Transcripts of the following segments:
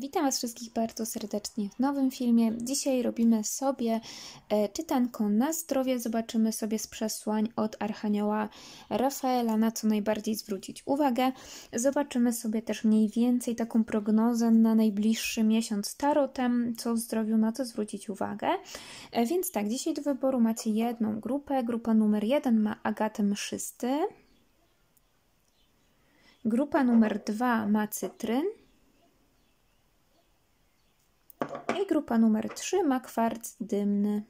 Witam Was wszystkich bardzo serdecznie w nowym filmie. Dzisiaj robimy sobie e, czytanko na zdrowie. Zobaczymy sobie z przesłań od Archanioła Rafaela, na co najbardziej zwrócić uwagę. Zobaczymy sobie też mniej więcej taką prognozę na najbliższy miesiąc tarotem, co w zdrowiu, na co zwrócić uwagę. E, więc tak, dzisiaj do wyboru macie jedną grupę. Grupa numer jeden ma Agatę Mszysty. Grupa numer dwa ma Cytryn. I grupa numer 3 ma kwarc dymny.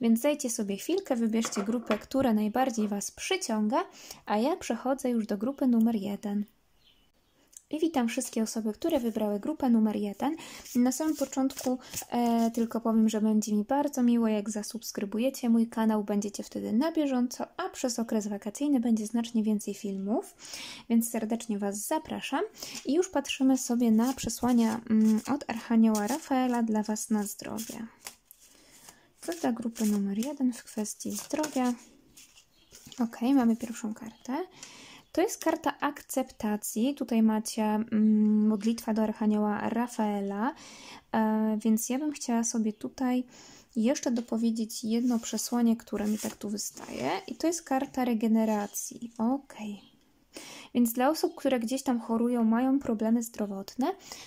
Więc zajcie sobie chwilkę, wybierzcie grupę, która najbardziej Was przyciąga, a ja przechodzę już do grupy numer 1. I witam wszystkie osoby, które wybrały grupę numer jeden. Na samym początku e, tylko powiem, że będzie mi bardzo miło, jak zasubskrybujecie mój kanał, będziecie wtedy na bieżąco, a przez okres wakacyjny będzie znacznie więcej filmów, więc serdecznie Was zapraszam. I już patrzymy sobie na przesłania mm, od Archanioła Rafaela dla Was na zdrowie. Co dla grupy numer jeden w kwestii zdrowia? Ok, mamy pierwszą kartę. To jest karta akceptacji. Tutaj macie mm, modlitwa do Archanioła Rafaela, e, więc ja bym chciała sobie tutaj jeszcze dopowiedzieć jedno przesłanie, które mi tak tu wystaje, i to jest karta regeneracji. Ok. Więc dla osób, które gdzieś tam chorują, mają problemy zdrowotne,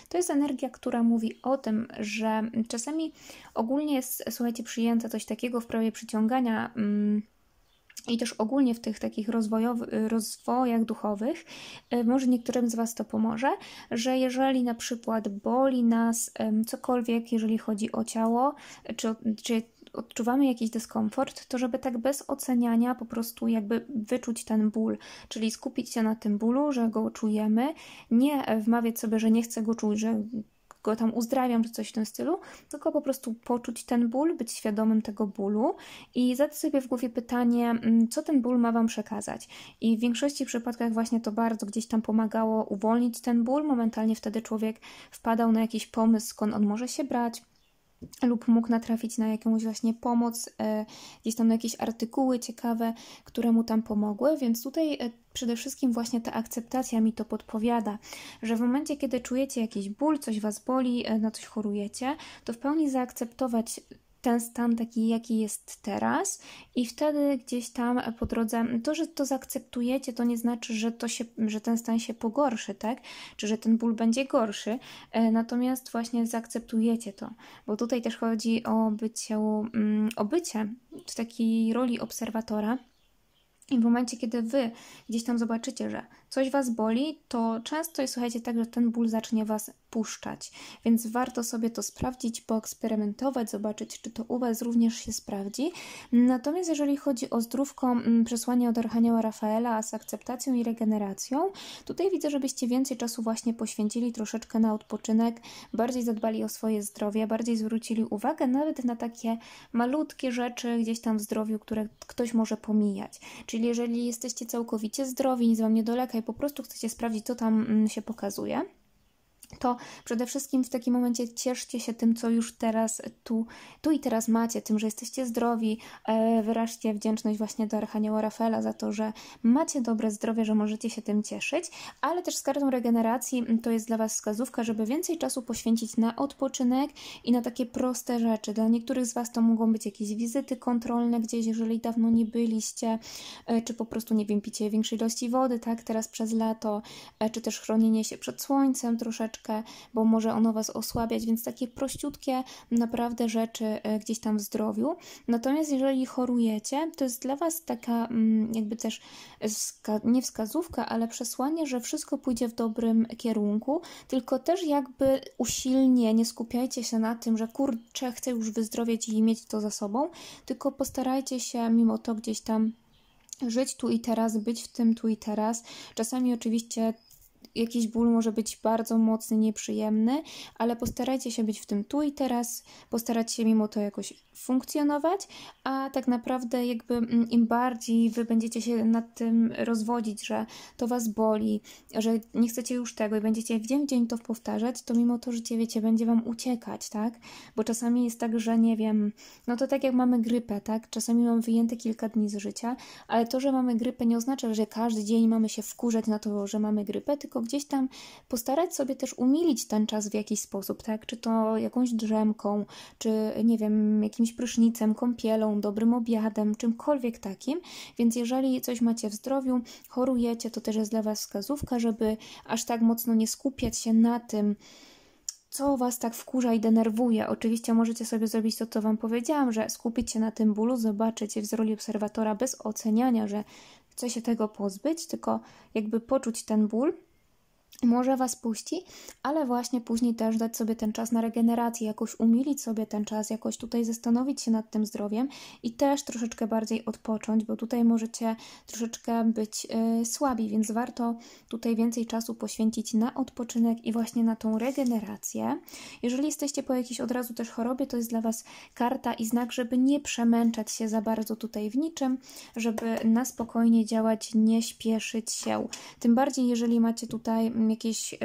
to jest energia, która mówi o tym, że czasami ogólnie jest, słuchajcie, przyjęte coś takiego w prawie przyciągania. Mm, i też ogólnie w tych takich rozwojach duchowych, e, może niektórym z Was to pomoże, że jeżeli na przykład boli nas cokolwiek, jeżeli chodzi o ciało, czy, czy odczuwamy jakiś dyskomfort, to żeby tak bez oceniania po prostu jakby wyczuć ten ból, czyli skupić się na tym bólu, że go czujemy, nie wmawiać sobie, że nie chcę go czuć, że go tam uzdrawiam czy coś w tym stylu, tylko po prostu poczuć ten ból, być świadomym tego bólu i zadać sobie w głowie pytanie, mm, co ten ból ma Wam przekazać. I w większości przypadkach właśnie to bardzo gdzieś tam pomagało uwolnić ten ból. Momentalnie wtedy człowiek wpadał na jakiś pomysł, skąd on może się brać, lub mógł natrafić na jakąś właśnie pomoc, e, gdzieś tam na jakieś artykuły ciekawe, które mu tam pomogły, więc tutaj e, przede wszystkim właśnie ta akceptacja mi to podpowiada, że w momencie, kiedy czujecie jakiś ból, coś was boli, e, na coś chorujecie, to w pełni zaakceptować ten stan taki, jaki jest teraz, i wtedy gdzieś tam po drodze, to, że to zaakceptujecie, to nie znaczy, że, to się, że ten stan się pogorszy, tak? Czy że ten ból będzie gorszy, e, natomiast właśnie zaakceptujecie to, bo tutaj też chodzi o bycie, mm, o bycie w takiej roli obserwatora i w momencie, kiedy wy gdzieś tam zobaczycie, że coś was boli, to często jest, słuchajcie, tak, że ten ból zacznie was puszczać. Więc warto sobie to sprawdzić, poeksperymentować, zobaczyć, czy to u was również się sprawdzi. Natomiast jeżeli chodzi o zdrówko, mm, przesłanie od Archanioła Rafaela z akceptacją i regeneracją, tutaj widzę, żebyście więcej czasu właśnie poświęcili troszeczkę na odpoczynek, bardziej zadbali o swoje zdrowie, bardziej zwrócili uwagę nawet na takie malutkie rzeczy gdzieś tam w zdrowiu, które ktoś może pomijać. Czyli Czyli jeżeli jesteście całkowicie zdrowi, nic wam nie doleka i po prostu chcecie sprawdzić, co tam mm, się pokazuje, to przede wszystkim w takim momencie cieszcie się tym, co już teraz tu, tu i teraz macie, tym, że jesteście zdrowi. E, Wyraźcie wdzięczność właśnie do Archanioła Rafaela za to, że macie dobre zdrowie, że możecie się tym cieszyć, ale też z kartą regeneracji mm, to jest dla Was wskazówka, żeby więcej czasu poświęcić na odpoczynek i na takie proste rzeczy. Dla niektórych z Was to mogą być jakieś wizyty kontrolne gdzieś, jeżeli dawno nie byliście, e, czy po prostu, nie wiem, picie większej ilości wody, tak, teraz przez lato, e, czy też chronienie się przed słońcem troszeczkę troszeczkę, bo może ono Was osłabiać, więc takie prościutkie naprawdę rzeczy e, gdzieś tam w zdrowiu. Natomiast jeżeli chorujecie, to jest dla Was taka mm, jakby też wska nie wskazówka, ale przesłanie, że wszystko pójdzie w dobrym kierunku, tylko też jakby usilnie nie skupiajcie się na tym, że kurczę, chcę już wyzdrowieć i mieć to za sobą, tylko postarajcie się mimo to gdzieś tam żyć tu i teraz, być w tym tu i teraz. Czasami oczywiście jakiś ból może być bardzo mocny, nieprzyjemny, ale postarajcie się być w tym tu i teraz, postarać się mimo to jakoś funkcjonować, a tak naprawdę jakby mm, im bardziej wy będziecie się nad tym rozwodzić, że to was boli, że nie chcecie już tego i będziecie w dzień w dzień to powtarzać, to mimo to życie, wiecie, będzie wam uciekać, tak? Bo czasami jest tak, że nie wiem, no to tak jak mamy grypę, tak? Czasami mam wyjęte kilka dni z życia, ale to, że mamy grypę nie oznacza, że każdy dzień mamy się wkurzać na to, że mamy grypę, tylko gdzieś tam postarać sobie też umilić ten czas w jakiś sposób, tak? Czy to jakąś drzemką, czy nie wiem, jakimś prysznicem, kąpielą, dobrym obiadem, czymkolwiek takim. Więc jeżeli coś macie w zdrowiu, chorujecie, to też jest dla Was wskazówka, żeby aż tak mocno nie skupiać się na tym, co Was tak wkurza i denerwuje. Oczywiście możecie sobie zrobić to, co Wam powiedziałam, że skupić się na tym bólu, zobaczyć w roli obserwatora bez oceniania, że chce się tego pozbyć, tylko jakby poczuć ten ból, może was puści, ale właśnie później też dać sobie ten czas na regenerację, jakoś umilić sobie ten czas, jakoś tutaj zastanowić się nad tym zdrowiem i też troszeczkę bardziej odpocząć, bo tutaj możecie troszeczkę być y, słabi, więc warto tutaj więcej czasu poświęcić na odpoczynek i właśnie na tą regenerację. Jeżeli jesteście po jakiejś od razu też chorobie, to jest dla was karta i znak, żeby nie przemęczać się za bardzo tutaj w niczym, żeby na spokojnie działać, nie śpieszyć się. Tym bardziej, jeżeli macie tutaj mm, jakieś,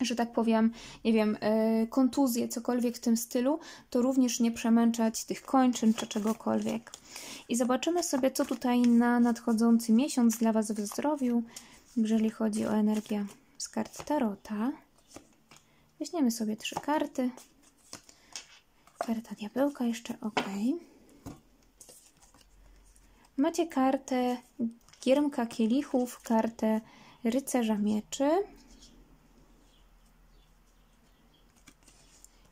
że tak powiem, nie wiem, e, kontuzje, cokolwiek w tym stylu, to również nie przemęczać tych kończyn czy czegokolwiek. I zobaczymy sobie, co tutaj na nadchodzący miesiąc dla Was w zdrowiu, jeżeli chodzi o energię z kart Tarota. Weźmiemy sobie trzy karty. Karta diabełka jeszcze ok. Macie kartę giermka kielichów, kartę rycerza mieczy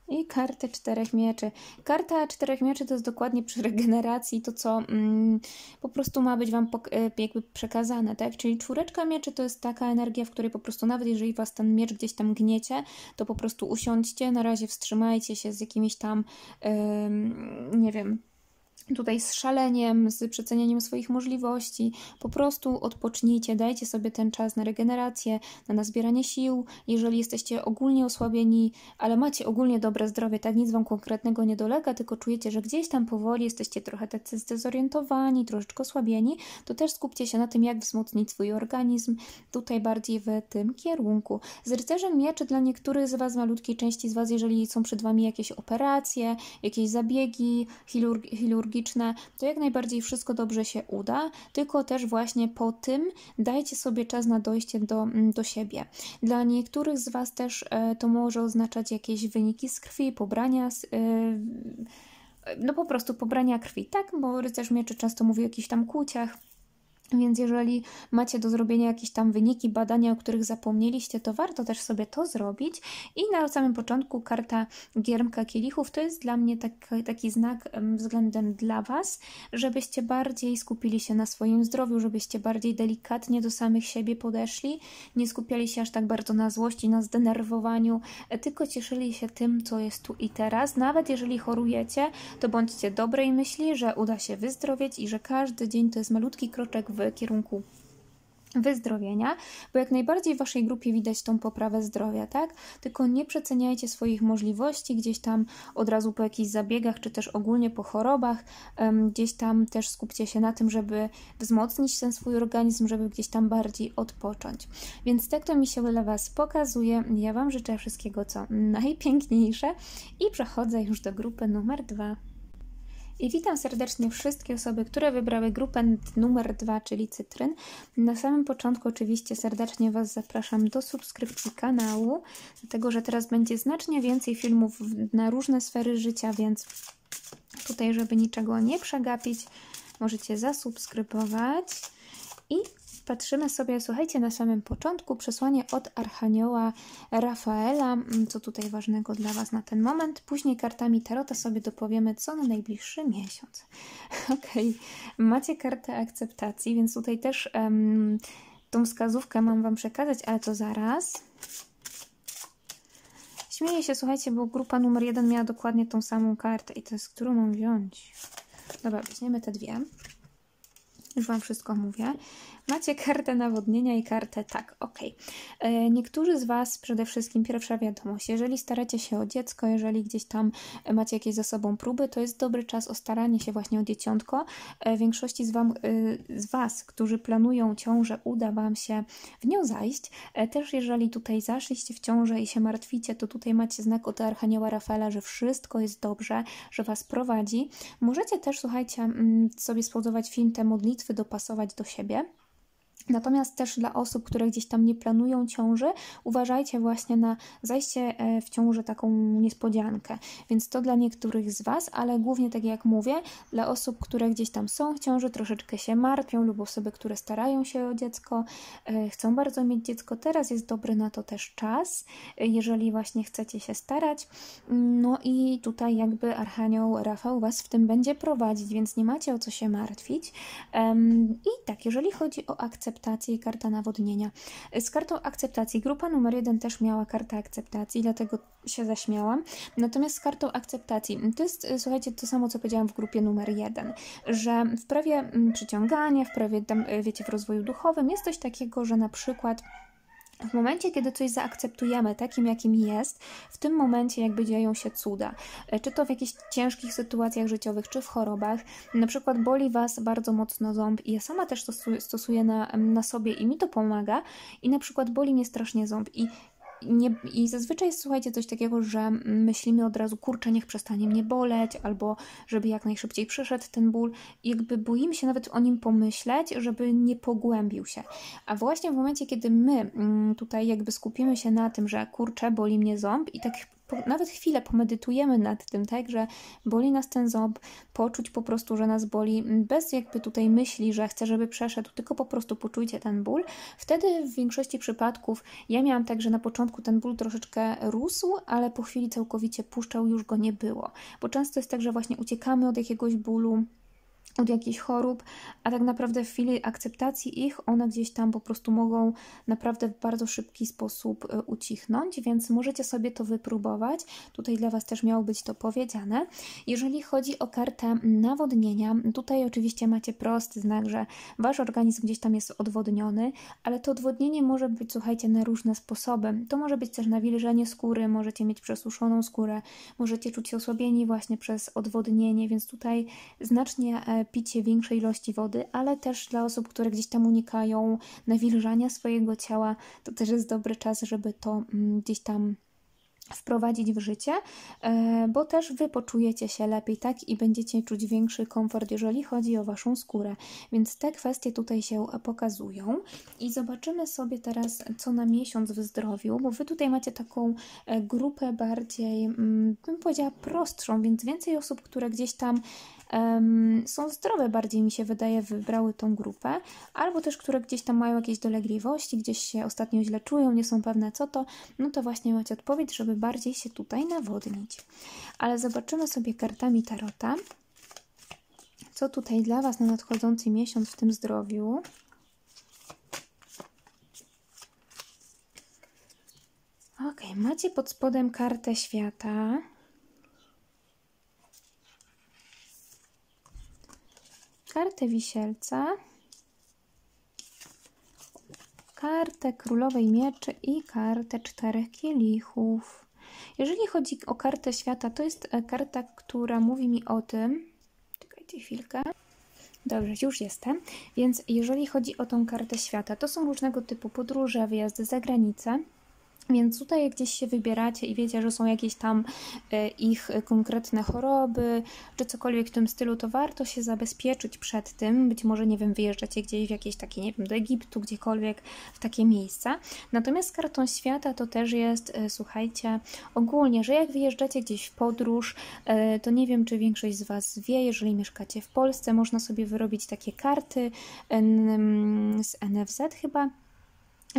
i kartę czterech mieczy. Karta czterech mieczy to jest dokładnie przy regeneracji to, co mm, po prostu ma być Wam e, jakby przekazane, tak? Czyli czwóreczka mieczy to jest taka energia, w której po prostu nawet jeżeli Was ten miecz gdzieś tam gniecie, to po prostu usiądźcie, na razie wstrzymajcie się z jakimiś tam, yy, nie wiem, tutaj z szaleniem, z przecenieniem swoich możliwości. Po prostu odpocznijcie, dajcie sobie ten czas na regenerację, na zbieranie sił. Jeżeli jesteście ogólnie osłabieni, ale macie ogólnie dobre zdrowie, tak nic Wam konkretnego nie dolega, tylko czujecie, że gdzieś tam powoli jesteście trochę tacy zdezorientowani, troszeczkę osłabieni, to też skupcie się na tym, jak wzmocnić swój organizm, tutaj bardziej w tym kierunku. Z rycerzem mieczy dla niektórych z Was, malutkiej części z Was, jeżeli są przed Wami jakieś operacje, jakieś zabiegi chirurgiczne, psychiczne, to jak najbardziej wszystko dobrze się uda, tylko też właśnie po tym dajcie sobie czas na dojście do, mm, do siebie. Dla niektórych z Was też e, to może oznaczać jakieś wyniki z krwi, pobrania z, e, e, no po prostu pobrania krwi, tak? Bo rycerz mieczy często mówi o jakichś tam kłuciach, więc jeżeli macie do zrobienia jakieś tam wyniki badania, o których zapomnieliście, to warto też sobie to zrobić. I na samym początku karta Giermka Kielichów to jest dla mnie taki, taki znak względem dla Was, żebyście bardziej skupili się na swoim zdrowiu, żebyście bardziej delikatnie do samych siebie podeszli, nie skupiali się aż tak bardzo na złości, na zdenerwowaniu, e, tylko cieszyli się tym, co jest tu i teraz. Nawet jeżeli chorujecie, to bądźcie dobrej myśli, że uda się wyzdrowieć i że każdy dzień to jest malutki kroczek w w kierunku wyzdrowienia, bo jak najbardziej w waszej grupie widać tą poprawę zdrowia, tak? Tylko nie przeceniajcie swoich możliwości gdzieś tam od razu po jakichś zabiegach, czy też ogólnie po chorobach, gdzieś tam też skupcie się na tym, żeby wzmocnić ten swój organizm, żeby gdzieś tam bardziej odpocząć. Więc tak to mi się dla was pokazuje. Ja wam życzę wszystkiego, co najpiękniejsze i przechodzę już do grupy numer dwa. I witam serdecznie wszystkie osoby, które wybrały grupę numer 2, czyli Cytryn. Na samym początku oczywiście serdecznie Was zapraszam do subskrypcji kanału, dlatego że teraz będzie znacznie więcej filmów na różne sfery życia, więc tutaj, żeby niczego nie przegapić, możecie zasubskrybować. I patrzymy sobie, słuchajcie, na samym początku przesłanie od Archanioła Rafaela, mm, co tutaj ważnego dla Was na ten moment. Później kartami Tarota sobie dopowiemy, co na najbliższy miesiąc. ok, macie kartę akceptacji, więc tutaj też um, tą wskazówkę mam Wam przekazać, ale to zaraz. Śmieję się, słuchajcie, bo grupa numer jeden miała dokładnie tą samą kartę i to jest, którą mam wziąć. Dobra, weźmiemy te dwie. Już Wam wszystko mówię. Macie kartę nawodnienia i kartę tak, ok. E, niektórzy z Was, przede wszystkim pierwsza wiadomość, jeżeli staracie się o dziecko, jeżeli gdzieś tam macie jakieś za sobą próby, to jest dobry czas o staranie się właśnie o dzieciątko. E, większości z, wam, e, z Was, którzy planują ciążę, uda Wam się w nią zajść. Też jeżeli tutaj zaszliście w ciążę i się martwicie, to tutaj macie znak od Archanioła Rafaela, że wszystko jest dobrze, że Was prowadzi. Możecie też, słuchajcie, mm, sobie spowodować film te modlitwy dopasować do siebie. Natomiast też dla osób, które gdzieś tam nie planują ciąży, uważajcie właśnie na zajście e, w ciąży taką niespodziankę. Więc to dla niektórych z Was, ale głównie tak jak mówię, dla osób, które gdzieś tam są w ciąży, troszeczkę się martwią, lub osoby, które starają się o dziecko, e, chcą bardzo mieć dziecko, teraz jest dobry na to też czas, e, jeżeli właśnie chcecie się starać. No i tutaj jakby Archanioł Rafał Was w tym będzie prowadzić, więc nie macie o co się martwić. I tak, jeżeli chodzi o akceptację, akceptacji i karta nawodnienia. Z kartą akceptacji grupa numer jeden też miała kartę akceptacji, dlatego się zaśmiałam. Natomiast z kartą akceptacji to jest, słuchajcie, to samo, co powiedziałam w grupie numer jeden, że w prawie mm, przyciągania, w prawie, e, wiecie, w rozwoju duchowym jest coś takiego, że na przykład w momencie, kiedy coś zaakceptujemy takim, jakim jest, w tym momencie jakby dzieją się cuda. E, czy to w jakichś ciężkich sytuacjach życiowych, czy w chorobach. Na przykład boli Was bardzo mocno ząb i ja sama też to stosuję na, na sobie i mi to pomaga. I na przykład boli mnie strasznie ząb i nie, I zazwyczaj jest, słuchajcie, coś takiego, że myślimy od razu, kurczę, niech przestanie mnie boleć, albo żeby jak najszybciej przeszedł ten ból. Jakby boimy się nawet o nim pomyśleć, żeby nie pogłębił się. A właśnie w momencie, kiedy my mm, tutaj jakby skupimy się na tym, że kurczę, boli mnie ząb i tak po, nawet chwilę pomedytujemy nad tym, tak, że boli nas ten ząb, poczuć po prostu, że nas boli, mm, bez jakby tutaj myśli, że chcę, żeby przeszedł, tylko po prostu poczujcie ten ból. Wtedy w większości przypadków ja miałam tak, że na początku ten ból troszeczkę rósł, ale po chwili całkowicie puszczał, już go nie było. Bo często jest tak, że właśnie uciekamy od jakiegoś bólu, od jakichś chorób, a tak naprawdę w chwili akceptacji ich one gdzieś tam po prostu mogą naprawdę w bardzo szybki sposób e, ucichnąć, więc możecie sobie to wypróbować. Tutaj dla Was też miało być to powiedziane. Jeżeli chodzi o kartę nawodnienia, tutaj oczywiście macie prosty znak, że Wasz organizm gdzieś tam jest odwodniony, ale to odwodnienie może być, słuchajcie, na różne sposoby. To może być też nawilżenie skóry, możecie mieć przesuszoną skórę, możecie czuć się osłabieni właśnie przez odwodnienie, więc tutaj znacznie e, picie większej ilości wody, ale też dla osób, które gdzieś tam unikają nawilżania swojego ciała, to też jest dobry czas, żeby to mm, gdzieś tam wprowadzić w życie, e, bo też wy poczujecie się lepiej, tak? I będziecie czuć większy komfort, jeżeli chodzi o waszą skórę. Więc te kwestie tutaj się pokazują i zobaczymy sobie teraz, co na miesiąc w zdrowiu, bo wy tutaj macie taką e, grupę bardziej, mm, bym powiedziała, prostszą, więc więcej osób, które gdzieś tam um, są zdrowe, bardziej mi się wydaje, wybrały tą grupę, albo też które gdzieś tam mają jakieś dolegliwości, gdzieś się ostatnio źle czują, nie są pewne co to, no to właśnie macie odpowiedź, żeby bardziej się tutaj nawodnić. Ale zobaczymy sobie kartami tarota, co tutaj dla Was na nadchodzący miesiąc w tym zdrowiu. Ok, macie pod spodem kartę świata. kartę wisielca, kartę królowej mieczy i kartę czterech kielichów. Jeżeli chodzi o kartę świata, to jest e, karta, która mówi mi o tym. Czekajcie chwilkę. Dobrze, już jestem. Więc jeżeli chodzi o tą kartę świata, to są różnego typu podróże, wyjazdy za granicę. Więc tutaj jak gdzieś się wybieracie i wiecie, że są jakieś tam e, ich konkretne choroby, czy cokolwiek w tym stylu, to warto się zabezpieczyć przed tym. Być może, nie wiem, wyjeżdżacie gdzieś w jakieś takie, nie wiem, do Egiptu, gdziekolwiek w takie miejsca. Natomiast kartą świata to też jest, e, słuchajcie, ogólnie, że jak wyjeżdżacie gdzieś w podróż, e, to nie wiem, czy większość z Was wie, jeżeli mieszkacie w Polsce, można sobie wyrobić takie karty mm, z NFZ chyba,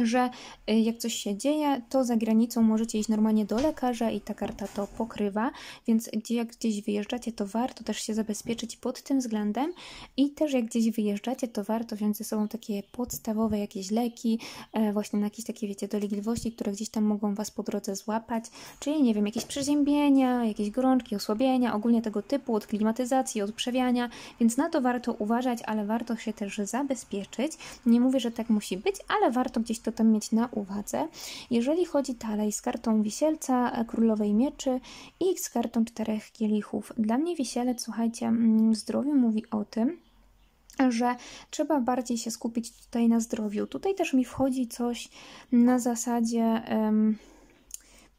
że y, jak coś się dzieje, to za granicą możecie iść normalnie do lekarza i ta karta to pokrywa, więc jak gdzieś wyjeżdżacie, to warto też się zabezpieczyć pod tym względem i też jak gdzieś wyjeżdżacie, to warto wziąć ze sobą takie podstawowe jakieś leki, e, właśnie na jakieś takie, wiecie, dolegliwości, które gdzieś tam mogą Was po drodze złapać, czyli nie wiem, jakieś przeziębienia, jakieś gorączki, osłabienia, ogólnie tego typu, od klimatyzacji, od przewiania, więc na to warto uważać, ale warto się też zabezpieczyć. Nie mówię, że tak musi być, ale warto gdzieś to tam mieć na uwadze. Jeżeli chodzi dalej z kartą wisielca, e, królowej mieczy i z kartą czterech kielichów. Dla mnie wisielec, słuchajcie, mm, zdrowiu mówi o tym, że trzeba bardziej się skupić tutaj na zdrowiu. Tutaj też mi wchodzi coś na zasadzie. Um,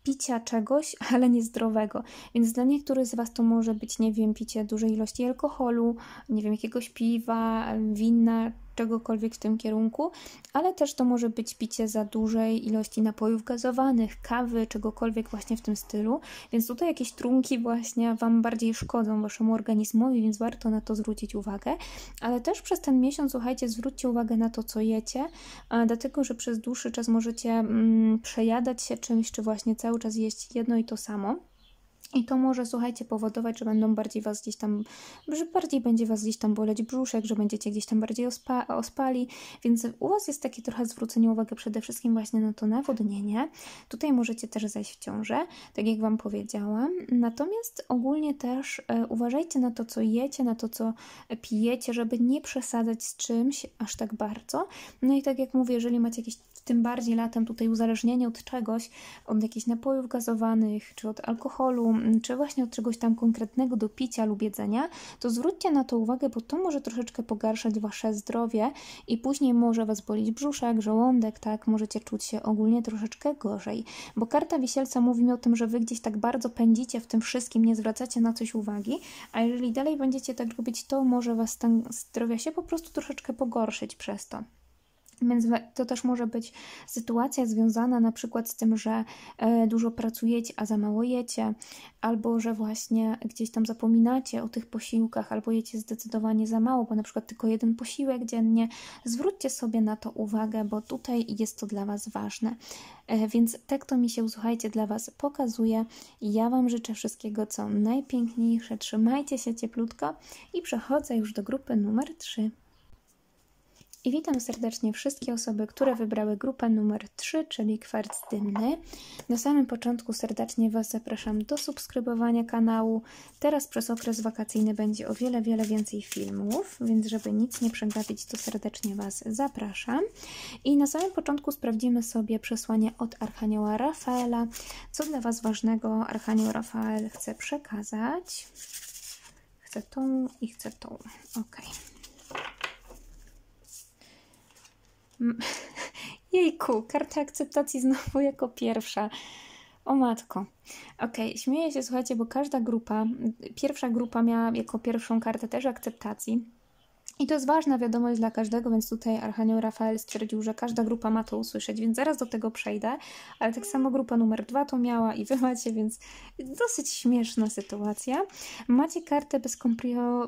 picia czegoś, ale niezdrowego. Więc dla niektórych z Was to może być, nie wiem, picie dużej ilości alkoholu, nie wiem, jakiegoś piwa, wina, czegokolwiek w tym kierunku, ale też to może być picie za dużej ilości napojów gazowanych, kawy, czegokolwiek właśnie w tym stylu, więc tutaj jakieś trunki właśnie Wam bardziej szkodzą Waszemu organizmowi, więc warto na to zwrócić uwagę, ale też przez ten miesiąc, słuchajcie, zwróćcie uwagę na to, co jecie, e, dlatego, że przez dłuższy czas możecie mm, przejadać się czymś, czy właśnie cały czas jeść jedno i to samo. I to może, słuchajcie, powodować, że będą bardziej was gdzieś tam, że bardziej będzie was gdzieś tam boleć brzuszek, że będziecie gdzieś tam bardziej ospa ospali, więc u was jest takie trochę zwrócenie uwagi przede wszystkim właśnie na to nawodnienie. Tutaj możecie też zajść w ciążę, tak jak wam powiedziałam. Natomiast ogólnie też e, uważajcie na to, co jecie, na to, co pijecie, żeby nie przesadzać z czymś aż tak bardzo. No i tak jak mówię, jeżeli macie jakieś tym bardziej latem tutaj uzależnienie od czegoś, od jakichś napojów gazowanych, czy od alkoholu, mm, czy właśnie od czegoś tam konkretnego do picia lub jedzenia, to zwróćcie na to uwagę, bo to może troszeczkę pogarszać Wasze zdrowie i później może Was bolić brzuszek, żołądek, tak? Możecie czuć się ogólnie troszeczkę gorzej, bo karta wisielca mówi mi o tym, że Wy gdzieś tak bardzo pędzicie w tym wszystkim, nie zwracacie na coś uwagi, a jeżeli dalej będziecie tak robić, to może Was ten zdrowia się po prostu troszeczkę pogorszyć przez to. Więc to też może być sytuacja związana na przykład z tym, że e, dużo pracujecie, a za mało jecie, albo że właśnie gdzieś tam zapominacie o tych posiłkach, albo jecie zdecydowanie za mało, bo na przykład tylko jeden posiłek dziennie. Zwróćcie sobie na to uwagę, bo tutaj jest to dla Was ważne. E, więc tak to mi się, słuchajcie, dla Was pokazuje. Ja Wam życzę wszystkiego, co najpiękniejsze. Trzymajcie się cieplutko i przechodzę już do grupy numer 3. I witam serdecznie wszystkie osoby, które wybrały grupę numer 3, czyli kwarc dymny. Na samym początku serdecznie Was zapraszam do subskrybowania kanału. Teraz przez okres wakacyjny będzie o wiele, wiele więcej filmów, więc żeby nic nie przegapić, to serdecznie Was zapraszam. I na samym początku sprawdzimy sobie przesłanie od Archanioła Rafaela. Co dla Was ważnego Archanioł Rafael chce przekazać? chce tą i chce tą. Okej. Okay. Jejku, karta akceptacji znowu jako pierwsza. O matko. Okej, okay, śmieję się, słuchajcie, bo każda grupa, pierwsza grupa miała jako pierwszą kartę też akceptacji. I to jest ważna wiadomość dla każdego, więc tutaj Archanioł Rafael stwierdził, że każda grupa ma to usłyszeć, więc zaraz do tego przejdę. Ale tak samo grupa numer dwa to miała i wy macie, więc dosyć śmieszna sytuacja. Macie kartę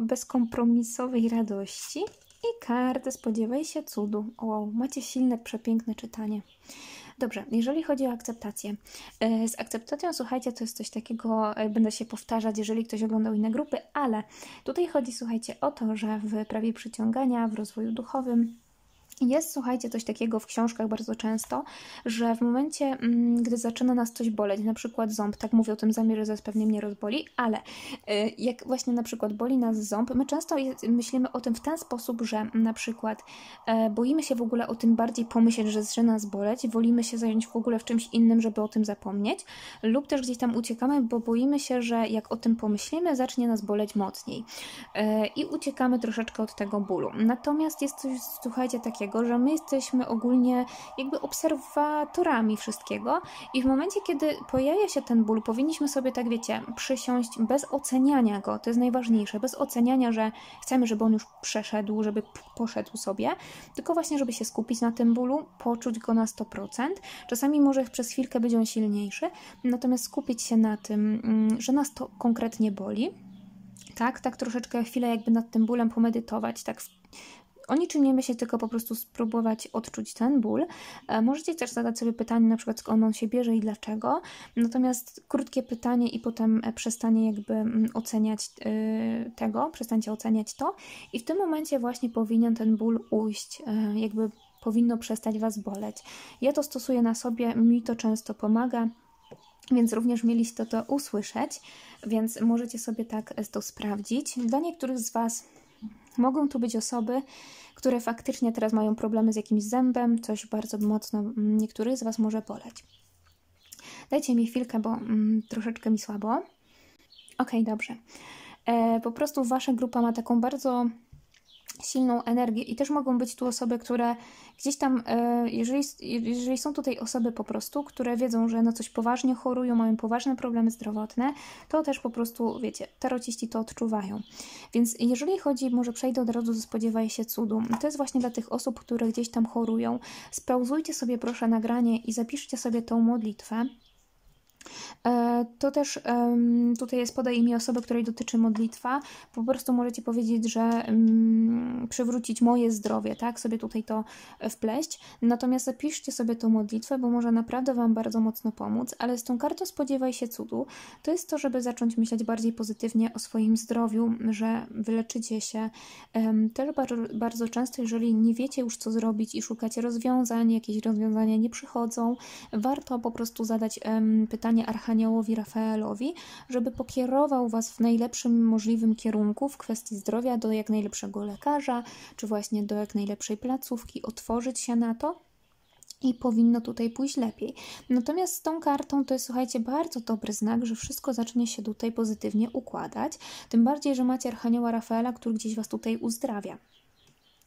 bezkompromisowej radości. I karty, spodziewaj się cudu. Wow, macie silne, przepiękne czytanie. Dobrze, jeżeli chodzi o akceptację. E, z akceptacją, słuchajcie, to jest coś takiego, e, będę się powtarzać, jeżeli ktoś oglądał inne grupy, ale tutaj chodzi, słuchajcie, o to, że w prawie przyciągania, w rozwoju duchowym, jest, słuchajcie, coś takiego w książkach bardzo często, że w momencie, mm, gdy zaczyna nas coś boleć, na przykład ząb, tak mówię o tym zamierze, zaraz pewnie mnie rozboli, ale y, jak właśnie na przykład boli nas ząb, my często myślimy o tym w ten sposób, że na przykład e, boimy się w ogóle o tym bardziej pomyśleć, że zaczyna nas boleć, wolimy się zająć w ogóle w czymś innym, żeby o tym zapomnieć, lub też gdzieś tam uciekamy, bo boimy się, że jak o tym pomyślimy, zacznie nas boleć mocniej e, i uciekamy troszeczkę od tego bólu. Natomiast jest coś, słuchajcie, takiego, takiego, że my jesteśmy ogólnie jakby obserwatorami wszystkiego i w momencie, kiedy pojawia się ten ból, powinniśmy sobie, tak wiecie, przysiąść bez oceniania go, to jest najważniejsze, bez oceniania, że chcemy, żeby on już przeszedł, żeby poszedł sobie, tylko właśnie, żeby się skupić na tym bólu, poczuć go na 100%. Czasami może przez chwilkę być on silniejszy, natomiast skupić się na tym, mm, że nas to konkretnie boli, tak, tak troszeczkę chwilę jakby nad tym bólem pomedytować, tak o niczym nie myśleć, tylko po prostu spróbować odczuć ten ból. E, możecie też zadać sobie pytanie, na przykład skąd on się bierze i dlaczego. Natomiast krótkie pytanie i potem e, przestanie jakby mm, oceniać e, tego, przestańcie oceniać to i w tym momencie właśnie powinien ten ból ujść, jakby powinno przestać Was boleć. Ja to stosuję na sobie, mi to często pomaga. Więc również mieliście to, to usłyszeć, więc możecie sobie tak to sprawdzić. Dla niektórych z Was Mogą tu być osoby, które faktycznie teraz mają problemy z jakimś zębem, coś bardzo mocno mm, niektórych z Was może boleć. Dajcie mi chwilkę, bo mm, troszeczkę mi słabo. Okej, okay, dobrze. E, po prostu Wasza grupa ma taką bardzo silną energię i też mogą być tu osoby, które gdzieś tam, e, jeżeli, jeżeli są tutaj osoby po prostu, które wiedzą, że na no coś poważnie chorują, mają poważne problemy zdrowotne, to też po prostu, wiecie, tarociści to odczuwają. Więc jeżeli chodzi, może przejdę od razu do spodziewaj się cudu. To jest właśnie dla tych osób, które gdzieś tam chorują. Spauzujcie sobie proszę nagranie i zapiszcie sobie tą modlitwę. E, to też tutaj jest podaj imię osoby, której dotyczy modlitwa. Po prostu możecie powiedzieć, że przywrócić moje zdrowie, tak? Sobie tutaj to e, wpleść. Natomiast zapiszcie sobie tą modlitwę, bo może naprawdę Wam bardzo mocno pomóc, ale z tą kartą spodziewaj się cudu. To jest to, żeby zacząć myśleć bardziej pozytywnie o swoim zdrowiu, że wyleczycie się. Też bardzo często, jeżeli nie wiecie już co zrobić i szukacie rozwiązań, jakieś rozwiązania nie przychodzą, warto po prostu zadać pytanie Archaniołowi Rafaelowi, żeby pokierował was w najlepszym możliwym kierunku w kwestii zdrowia do jak najlepszego lekarza, czy właśnie do jak najlepszej placówki, otworzyć się na to, i powinno tutaj pójść lepiej. Natomiast z tą kartą to jest, słuchajcie, bardzo dobry znak, że wszystko zacznie się tutaj pozytywnie układać. Tym bardziej, że macie Archanioła Rafaela, który gdzieś Was tutaj uzdrawia.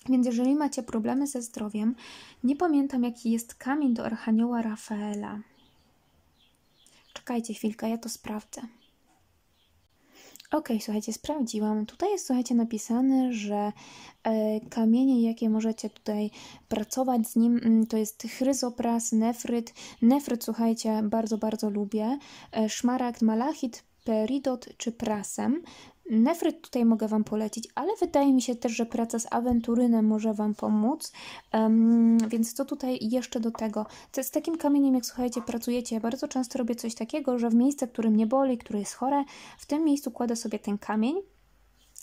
Więc jeżeli macie problemy ze zdrowiem, nie pamiętam jaki jest kamień do Archanioła Rafaela. Czekajcie chwilkę, ja to sprawdzę. Ok, słuchajcie, sprawdziłam. Tutaj jest, słuchajcie, napisane, że e, kamienie, jakie możecie tutaj pracować z nim, mm, to jest chryzopras, nefryt. Nefryt, słuchajcie, bardzo, bardzo lubię. E, szmaragd, malachit, peridot czy prasem. Nefryt tutaj mogę Wam polecić, ale wydaje mi się też, że praca z awenturynem może Wam pomóc. Um, więc co tutaj jeszcze do tego? To z takim kamieniem, jak słuchajcie, pracujecie, ja bardzo często robię coś takiego, że w miejsce, które mnie boli, które jest chore, w tym miejscu kładę sobie ten kamień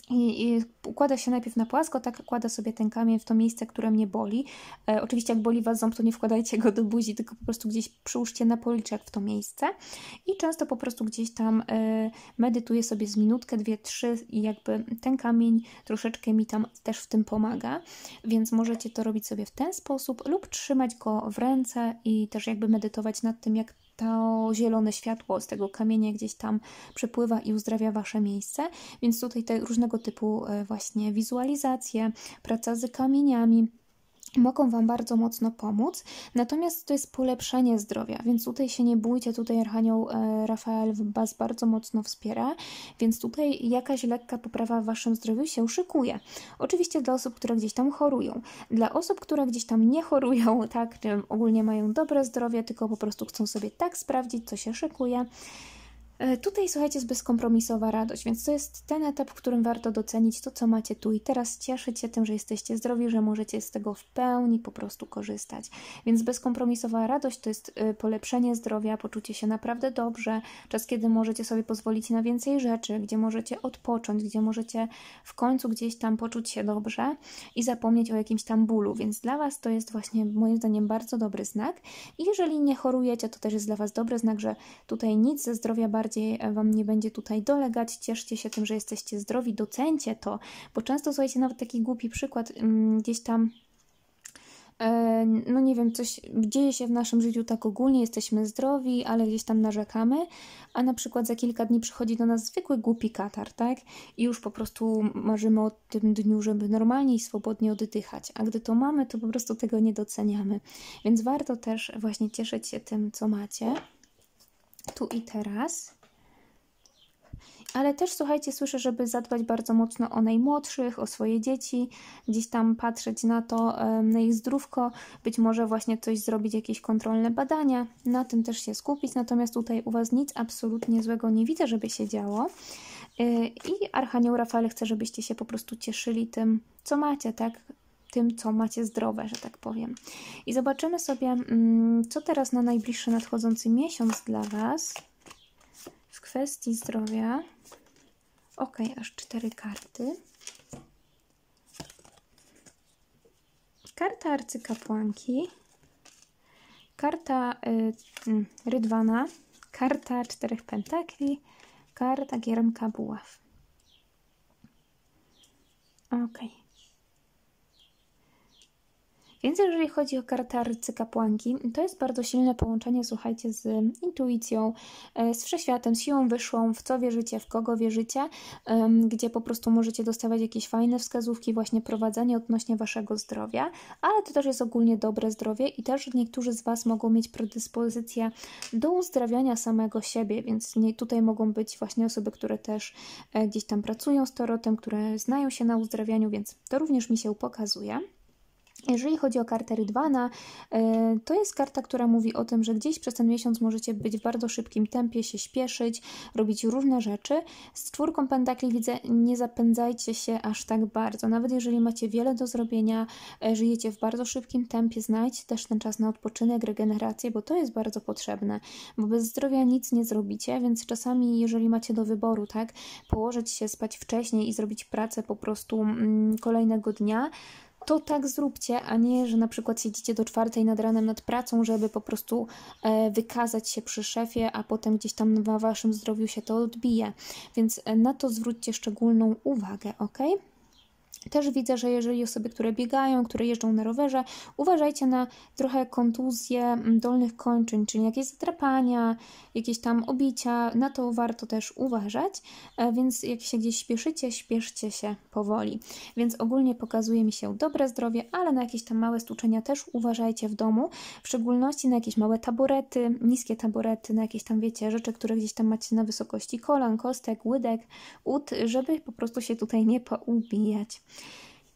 i, I układa się najpierw na płasko, tak kładę sobie ten kamień w to miejsce, które mnie boli. E, oczywiście jak boli Was ząb, to nie wkładajcie go do buzi, tylko po prostu gdzieś przyłóżcie na policzek w to miejsce. I często po prostu gdzieś tam e, medytuję sobie z minutkę, dwie, trzy i jakby ten kamień troszeczkę mi tam też w tym pomaga. Więc możecie to robić sobie w ten sposób lub trzymać go w ręce i też jakby medytować nad tym, jak to zielone światło z tego kamienia gdzieś tam przepływa i uzdrawia Wasze miejsce. Więc tutaj te różnego typu e, właśnie wizualizacje, praca z kamieniami mogą Wam bardzo mocno pomóc. Natomiast to jest polepszenie zdrowia, więc tutaj się nie bójcie, tutaj Archanioł e, Rafael Was bardzo mocno wspiera, więc tutaj jakaś lekka poprawa w Waszym zdrowiu się szykuje. Oczywiście dla osób, które gdzieś tam chorują. Dla osób, które gdzieś tam nie chorują, tak, ogólnie mają dobre zdrowie, tylko po prostu chcą sobie tak sprawdzić, co się szykuje, E, tutaj słuchajcie, jest bezkompromisowa radość, więc to jest ten etap, w którym warto docenić to, co macie tu i teraz, cieszyć się tym, że jesteście zdrowi, że możecie z tego w pełni po prostu korzystać. Więc bezkompromisowa radość to jest e, polepszenie zdrowia, poczucie się naprawdę dobrze, czas, kiedy możecie sobie pozwolić na więcej rzeczy, gdzie możecie odpocząć, gdzie możecie w końcu gdzieś tam poczuć się dobrze i zapomnieć o jakimś tam bólu. Więc dla Was to jest właśnie moim zdaniem bardzo dobry znak. I jeżeli nie chorujecie, to też jest dla Was dobry znak, że tutaj nic ze zdrowia bardzo bardziej e, Wam nie będzie tutaj dolegać. Cieszcie się tym, że jesteście zdrowi, docencie to, bo często, słuchajcie, nawet taki głupi przykład mm, gdzieś tam e, no nie wiem, coś dzieje się w naszym życiu tak ogólnie, jesteśmy zdrowi, ale gdzieś tam narzekamy, a na przykład za kilka dni przychodzi do nas zwykły głupi katar, tak? I już po prostu marzymy o tym dniu, żeby normalnie i swobodnie oddychać, a gdy to mamy, to po prostu tego nie doceniamy. Więc warto też właśnie cieszyć się tym, co macie tu i teraz. Ale też słuchajcie, słyszę, żeby zadbać bardzo mocno o najmłodszych, o swoje dzieci, gdzieś tam patrzeć na to, na ich zdrówko, być może właśnie coś zrobić, jakieś kontrolne badania, na tym też się skupić. Natomiast tutaj u Was nic absolutnie złego nie widzę, żeby się działo. Y, I Archanioł Rafale chce, żebyście się po prostu cieszyli tym, co macie, tak? tym, co macie zdrowe, że tak powiem. I zobaczymy sobie, mm, co teraz na najbliższy nadchodzący miesiąc dla Was kwestii zdrowia. Ok, aż cztery karty. Karta arcykapłanki, karta y, mm, rydwana, karta czterech pentakli, karta giermka buław. Okej. Okay. Więc jeżeli chodzi o kartę arcykapłanki, to jest bardzo silne połączenie, słuchajcie, z intuicją, e, z wszechświatem, z siłą wyszłą w co wierzycie, w kogo wierzycie, gdzie po prostu możecie dostawać jakieś fajne wskazówki, właśnie prowadzenie odnośnie waszego zdrowia, ale to też jest ogólnie dobre zdrowie i też niektórzy z was mogą mieć predyspozycję do uzdrawiania samego siebie, więc nie, tutaj mogą być właśnie osoby, które też e, gdzieś tam pracują z torotem, które znają się na uzdrawianiu, więc to również mi się pokazuje. Jeżeli chodzi o kartę Rydwana, e, to jest karta, która mówi o tym, że gdzieś przez ten miesiąc możecie być w bardzo szybkim tempie, się śpieszyć, robić różne rzeczy. Z czwórką pentakli widzę, nie zapędzajcie się aż tak bardzo. Nawet jeżeli macie wiele do zrobienia, e, żyjecie w bardzo szybkim tempie, znajdźcie też ten czas na odpoczynek, regenerację, bo to jest bardzo potrzebne, bo bez zdrowia nic nie zrobicie, więc czasami jeżeli macie do wyboru, tak, położyć się, spać wcześniej i zrobić pracę po prostu mm, kolejnego dnia, to tak zróbcie, a nie, że na przykład siedzicie do czwartej nad ranem nad pracą, żeby po prostu e, wykazać się przy szefie, a potem gdzieś tam na waszym zdrowiu się to odbije. Więc e, na to zwróćcie szczególną uwagę, ok? Też widzę, że jeżeli osoby, które biegają, które jeżdżą na rowerze, uważajcie na trochę kontuzje mm, dolnych kończyn, czyli jakieś zatrapania, jakieś tam obicia, na to warto też uważać, e, więc jak się gdzieś śpieszycie, śpieszcie się powoli. Więc ogólnie pokazuje mi się dobre zdrowie, ale na jakieś tam małe stuczenia też uważajcie w domu, w szczególności na jakieś małe taborety, niskie taborety, na jakieś tam, wiecie, rzeczy, które gdzieś tam macie na wysokości kolan, kostek, łydek, ud, żeby po prostu się tutaj nie poubijać.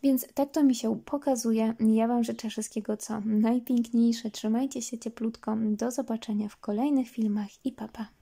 Więc tak to mi się pokazuje. Ja Wam życzę wszystkiego, co najpiękniejsze. Trzymajcie się cieplutko. Do zobaczenia w kolejnych filmach i papa. Pa.